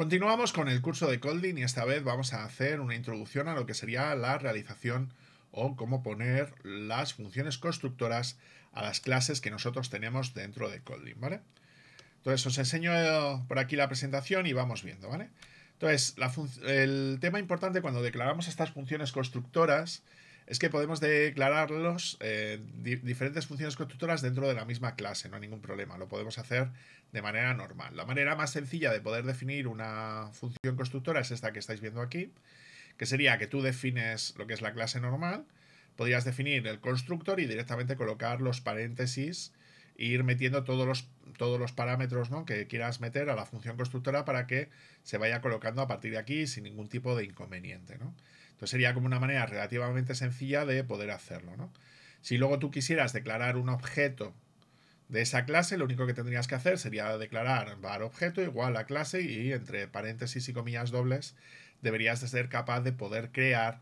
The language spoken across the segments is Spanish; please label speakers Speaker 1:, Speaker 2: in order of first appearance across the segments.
Speaker 1: Continuamos con el curso de Colding y esta vez vamos a hacer una introducción a lo que sería la realización o cómo poner las funciones constructoras a las clases que nosotros tenemos dentro de Colding, ¿vale? Entonces os enseño eh, por aquí la presentación y vamos viendo, ¿vale? Entonces, el tema importante cuando declaramos estas funciones constructoras es que podemos declararlos eh, diferentes funciones constructoras dentro de la misma clase, no hay ningún problema, lo podemos hacer de manera normal. La manera más sencilla de poder definir una función constructora es esta que estáis viendo aquí, que sería que tú defines lo que es la clase normal, podrías definir el constructor y directamente colocar los paréntesis e ir metiendo todos los, todos los parámetros ¿no? que quieras meter a la función constructora para que se vaya colocando a partir de aquí sin ningún tipo de inconveniente. ¿no? Entonces sería como una manera relativamente sencilla de poder hacerlo, ¿no? Si luego tú quisieras declarar un objeto de esa clase, lo único que tendrías que hacer sería declarar var objeto igual a clase y entre paréntesis y comillas dobles deberías de ser capaz de poder crear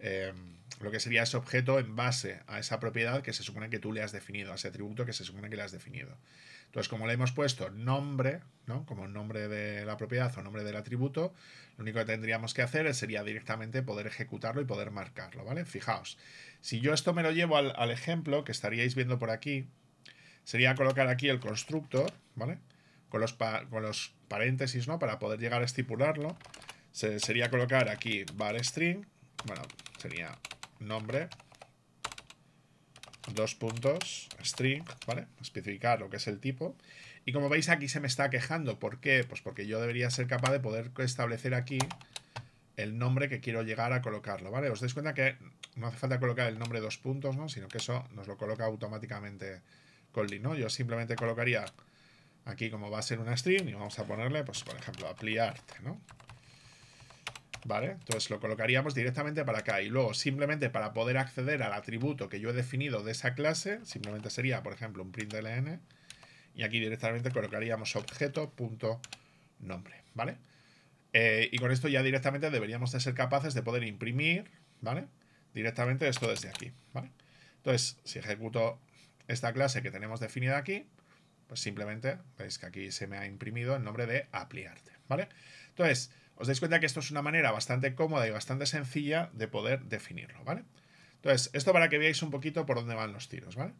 Speaker 1: eh, lo que sería ese objeto en base a esa propiedad que se supone que tú le has definido, a ese atributo que se supone que le has definido. Entonces, como le hemos puesto nombre, ¿no? Como nombre de la propiedad o nombre del atributo, lo único que tendríamos que hacer sería directamente poder ejecutarlo y poder marcarlo, ¿vale? Fijaos, si yo esto me lo llevo al, ejemplo que estaríais viendo por aquí, sería colocar aquí el constructor, ¿vale? Con los, los paréntesis, ¿no? Para poder llegar a estipularlo, sería colocar aquí var string, bueno, sería nombre, dos puntos, string, ¿vale? Especificar lo que es el tipo. Y como veis aquí se me está quejando. ¿Por qué? Pues porque yo debería ser capaz de poder establecer aquí el nombre que quiero llegar a colocarlo, ¿vale? Os dais cuenta que no hace falta colocar el nombre dos puntos, ¿no? Sino que eso nos lo coloca automáticamente con ¿no? Yo simplemente colocaría aquí como va a ser una string y vamos a ponerle, pues por ejemplo, apliarte, ¿no? ¿Vale? Entonces lo colocaríamos directamente para acá. Y luego, simplemente para poder acceder al atributo que yo he definido de esa clase, simplemente sería, por ejemplo, un print ln. Y aquí directamente colocaríamos objeto.nombre, ¿vale? Eh, y con esto ya directamente deberíamos de ser capaces de poder imprimir, ¿vale? Directamente esto desde aquí, ¿vale? Entonces, si ejecuto esta clase que tenemos definida aquí, pues simplemente veis que aquí se me ha imprimido el nombre de apliarte, ¿vale? Entonces, os dais cuenta que esto es una manera bastante cómoda y bastante sencilla de poder definirlo, ¿vale? Entonces, esto para que veáis un poquito por dónde van los tiros, ¿vale?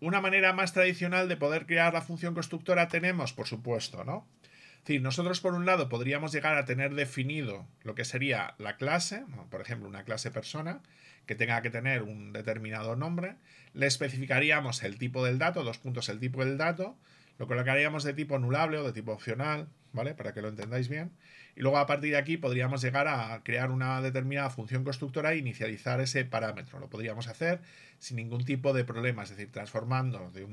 Speaker 1: Una manera más tradicional de poder crear la función constructora tenemos, por supuesto, ¿no? Es decir, nosotros por un lado podríamos llegar a tener definido lo que sería la clase, por ejemplo, una clase persona, que tenga que tener un determinado nombre, le especificaríamos el tipo del dato, dos puntos el tipo del dato, lo colocaríamos de tipo anulable o de tipo opcional, ¿vale? Para que lo entendáis bien. Y luego a partir de aquí podríamos llegar a crear una determinada función constructora e inicializar ese parámetro. Lo podríamos hacer sin ningún tipo de problema, es decir, transformando de,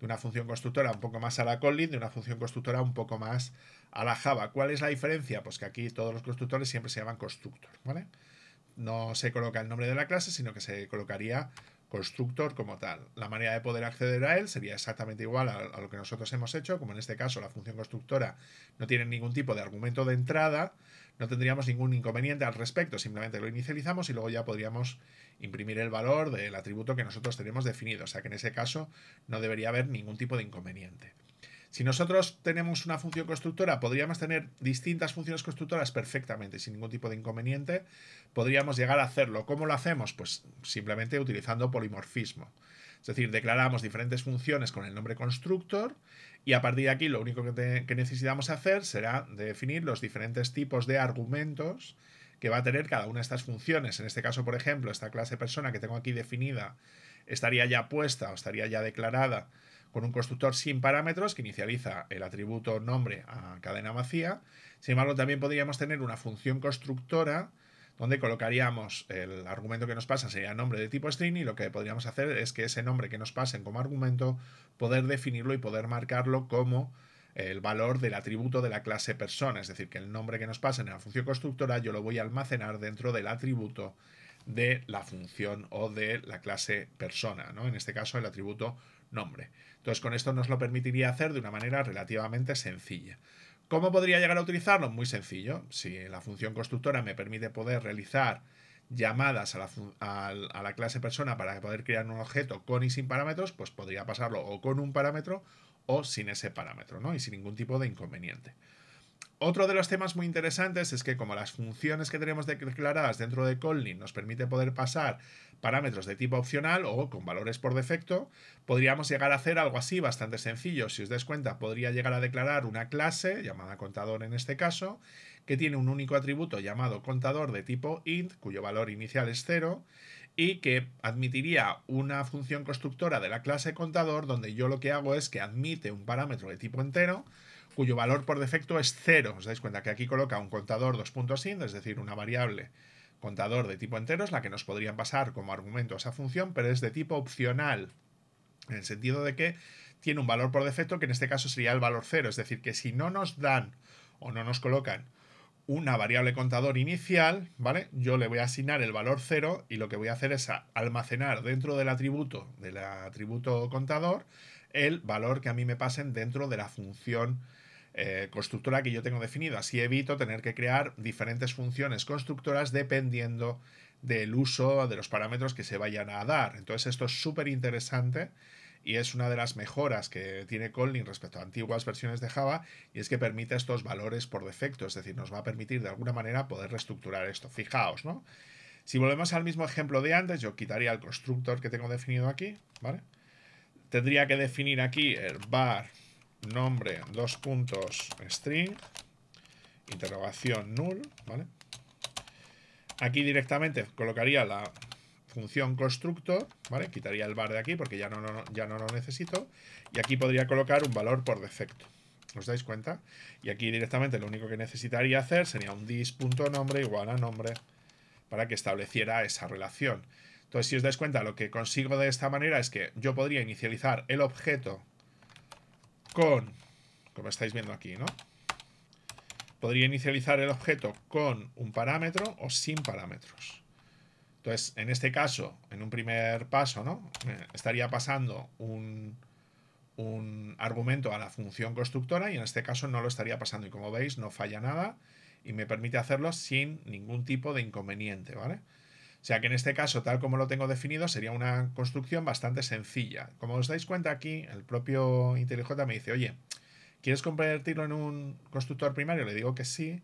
Speaker 1: una función constructora un poco más a la Kotlin, de una función constructora un poco más a la Java. ¿Cuál es la diferencia? Pues que aquí todos los constructores siempre se llaman constructor, ¿vale? No se coloca el nombre de la clase, sino que se colocaría constructor como tal. La manera de poder acceder a él sería exactamente igual a, lo que nosotros hemos hecho, como en este caso la función constructora no tiene ningún tipo de argumento de entrada, no tendríamos ningún inconveniente al respecto, simplemente lo inicializamos y luego ya podríamos imprimir el valor del atributo que nosotros tenemos definido, o sea que en ese caso no debería haber ningún tipo de inconveniente. Si nosotros tenemos una función constructora, podríamos tener distintas funciones constructoras perfectamente, sin ningún tipo de inconveniente. Podríamos llegar a hacerlo. ¿Cómo lo hacemos? Pues simplemente utilizando polimorfismo. Es decir, declaramos diferentes funciones con el nombre constructor y a partir de aquí lo único que, necesitamos hacer será definir los diferentes tipos de argumentos que va a tener cada una de estas funciones. En este caso, por ejemplo, esta clase persona que tengo aquí definida estaría ya puesta o estaría ya declarada con un constructor sin parámetros que inicializa el atributo nombre a cadena vacía. Sin embargo, también podríamos tener una función constructora donde colocaríamos el argumento que nos pasa sería nombre de tipo string y lo que podríamos hacer es que ese nombre que nos pasen como argumento poder definirlo y poder marcarlo como el valor del atributo de la clase persona, es decir, que el nombre que nos pasen en la función constructora yo lo voy a almacenar dentro del atributo de la función o de la clase persona, ¿no? en este caso el atributo nombre. Entonces con esto nos lo permitiría hacer de una manera relativamente sencilla. ¿Cómo podría llegar a utilizarlo? Muy sencillo. Si la función constructora me permite poder realizar llamadas a la, la, clase persona para poder crear un objeto con y sin parámetros, pues podría pasarlo o con un parámetro o sin ese parámetro, ¿no? Y sin ningún tipo de inconveniente. Otro de los temas muy interesantes es que como las funciones que tenemos declaradas dentro de Kotlin nos permite poder pasar parámetros de tipo opcional o con valores por defecto, podríamos llegar a hacer algo así bastante sencillo. Si os dais cuenta, podría llegar a declarar una clase, llamada contador en este caso, que tiene un único atributo llamado contador de tipo int, cuyo valor inicial es cero y que admitiría una función constructora de la clase contador donde yo lo que hago es que admite un parámetro de tipo entero cuyo valor por defecto es cero. Os dais cuenta que aquí coloca un contador dos puntos es decir, una variable contador de tipo entero es la que nos podrían pasar como argumento a esa función, pero es de tipo opcional, en el sentido de que tiene un valor por defecto que en este caso sería el valor cero, es decir, que si no nos dan o no nos colocan una variable contador inicial, ¿vale? Yo le voy a asignar el valor 0 y lo que voy a hacer es almacenar dentro del atributo, del atributo contador, el valor que a mí me pasen dentro de la función eh, constructora que yo tengo definida. Así evito tener que crear diferentes funciones constructoras dependiendo del uso de los parámetros que se vayan a dar. Entonces esto es súper interesante y es una de las mejoras que tiene Kotlin respecto a antiguas versiones de Java y es que permite estos valores por defecto, es decir, nos va a permitir de alguna manera poder reestructurar esto. Fijaos, ¿no? Si volvemos al mismo ejemplo de antes, yo quitaría el constructor que tengo definido aquí, ¿vale? Tendría que definir aquí el bar nombre, dos puntos, string, interrogación null, ¿vale? Aquí directamente colocaría la función constructor, ¿vale? Quitaría el bar de aquí porque ya no, ya no lo necesito. Y aquí podría colocar un valor por defecto. ¿Os dais cuenta? Y aquí directamente lo único que necesitaría hacer sería un dis.nombre igual a nombre para que estableciera esa relación. Entonces, si os dais cuenta, lo que consigo de esta manera es que yo podría inicializar el objeto con, como estáis viendo aquí, ¿no? Podría inicializar el objeto con un parámetro o sin parámetros. Entonces, en este caso, en un primer paso, ¿no? Eh, estaría pasando un, argumento a la función constructora y en este caso no lo estaría pasando. Y como veis, no falla nada y me permite hacerlo sin ningún tipo de inconveniente, ¿vale? O sea que en este caso, tal como lo tengo definido, sería una construcción bastante sencilla. Como os dais cuenta aquí, el propio IntelliJ me dice, oye, ¿quieres convertirlo en un constructor primario? Le digo que sí.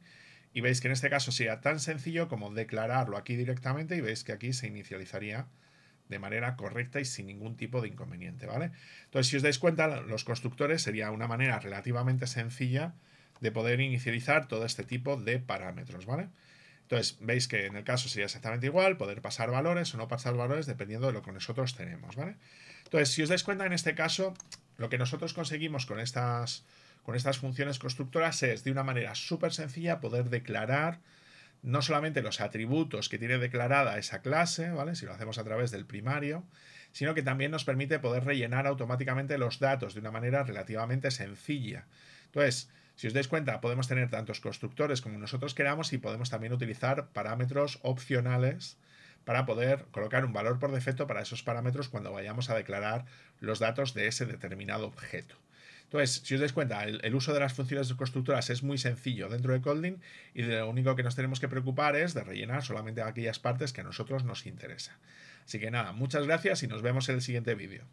Speaker 1: Y veis que en este caso sería tan sencillo como declararlo aquí directamente y veis que aquí se inicializaría de manera correcta y sin ningún tipo de inconveniente, ¿vale? Entonces, si os dais cuenta, los constructores sería una manera relativamente sencilla de poder inicializar todo este tipo de parámetros, ¿vale? Entonces, veis que en el caso sería exactamente igual, poder pasar valores o no pasar valores dependiendo de lo que nosotros tenemos, ¿vale? Entonces, si os dais cuenta, en este caso, lo que nosotros conseguimos con estas con estas funciones constructoras es de una manera súper sencilla poder declarar no solamente los atributos que tiene declarada esa clase, ¿vale? Si lo hacemos a través del primario, sino que también nos permite poder rellenar automáticamente los datos de una manera relativamente sencilla. Entonces, si os dais cuenta, podemos tener tantos constructores como nosotros queramos y podemos también utilizar parámetros opcionales para poder colocar un valor por defecto para esos parámetros cuando vayamos a declarar los datos de ese determinado objeto. Entonces, si os dais cuenta, el, uso de las funciones constructoras es muy sencillo dentro de Colding y lo único que nos tenemos que preocupar es de rellenar solamente aquellas partes que a nosotros nos interesa. Así que nada, muchas gracias y nos vemos en el siguiente vídeo.